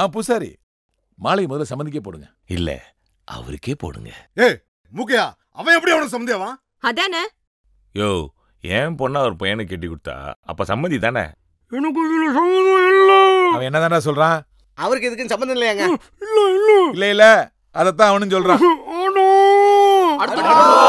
ஆ பூசாரி மாலை முதல்ல சம்மந்திக்கே போடுங்க இல்ல அவருக்கே போடுங்க ஏ மூக்கையா அவன் எப்படி அவனுக்கு சம்மந்தியாவா அதானே யோ ஏன் பொண்ணா ஒரு பையனை கட்டி கொடுத்தா அப்ப சம்மதி தானே எனக்கு இதுல சம்மந்தம் இல்ல அவன் என்னதானே சொல்றான் அவருக்கு இதுக்கும் சம்மந்தம் இல்லையாங்க இல்ல இல்ல இல்ல இல்ல அதத்தான் அவனும் சொல்றான் அடுத்த